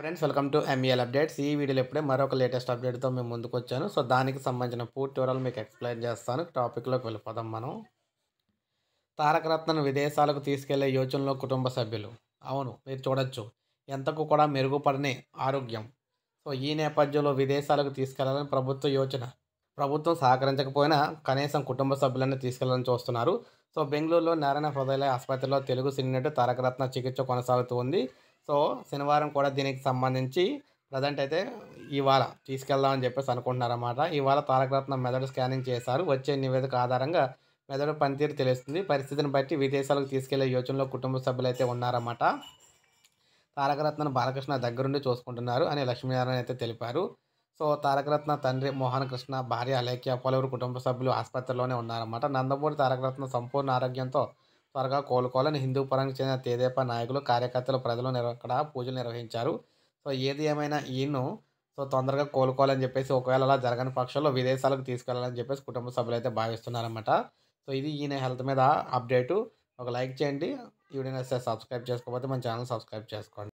friends welcome to MEL updates ఈ వీడియోలో ఇప్పుడే మరొక లేటెస్ట్ అప్డేట్తో మేము ముందుకు వచ్చాను సో దానికి సంబంధించిన పూర్తి వివరాలు మీకు ఎక్స్ప్లెయిన్ చేస్తాను టాపిక్లోకి వెళ్ళిపోదాం మనం తారక విదేశాలకు తీసుకెళ్లే యోచనలో కుటుంబ సభ్యులు అవును మీరు చూడొచ్చు ఎంతకు కూడా మెరుగుపడని ఆరోగ్యం సో ఈ నేపథ్యంలో విదేశాలకు తీసుకెళ్లాలని ప్రభుత్వ యోచన ప్రభుత్వం సహకరించకపోయినా కనీసం కుటుంబ సభ్యులను తీసుకెళ్లాలని చూస్తున్నారు సో బెంగళూరులో నారాయణ హృదయాలయ ఆసుపత్రిలో తెలుగు సినీ నటు తారకరత్న చికిత్స కొనసాగుతూ ఉంది సో శనివారం కూడా దీనికి సంబంధించి ప్రజెంట్ అయితే ఇవాళ తీసుకెళ్దామని చెప్పేసి అనుకుంటున్నారన్నమాట ఇవాళ రత్న మెదడు స్కానింగ్ చేశారు వచ్చే నివేదిక ఆధారంగా మెదడు పనితీరు తెలుస్తుంది పరిస్థితిని బట్టి విదేశాలకు తీసుకెళ్లే యోచనలో కుటుంబ సభ్యులు అయితే ఉన్నారన్నమాట తారకరత్న బాలకృష్ణ దగ్గరుండి చూసుకుంటున్నారు అని లక్ష్మీనారాయణ అయితే తెలిపారు సో తారకరత్న తండ్రి మోహన్ కృష్ణ భార్య అలేఖ్య పలువురు కుటుంబ సభ్యులు ఆసుపత్రిలోనే ఉన్నారన్నమాట నందమూరి తారకరత్న సంపూర్ణ ఆరోగ్యంతో త్వరగా కోలుకోవాలని హిందూ పరానికి చెందిన తేదేపా నాయకులు కార్యకర్తలు ప్రజలు అక్కడ పూజలు నిర్వహించారు సో ఏది ఏమైనా ఈయన్ను సో తొందరగా కోలుకోవాలని చెప్పేసి ఒకవేళ అలా జరగని పక్షంలో విదేశాలకు తీసుకెళ్లాలని చెప్పేసి కుటుంబ సభ్యులు అయితే భావిస్తున్నారనమాట సో ఇది ఈయన హెల్త్ మీద అప్డేటు ఒక లైక్ చేయండి ఈవిడైనా సబ్స్క్రైబ్ చేసుకోకపోతే మన ఛానల్ సబ్స్క్రైబ్ చేసుకోండి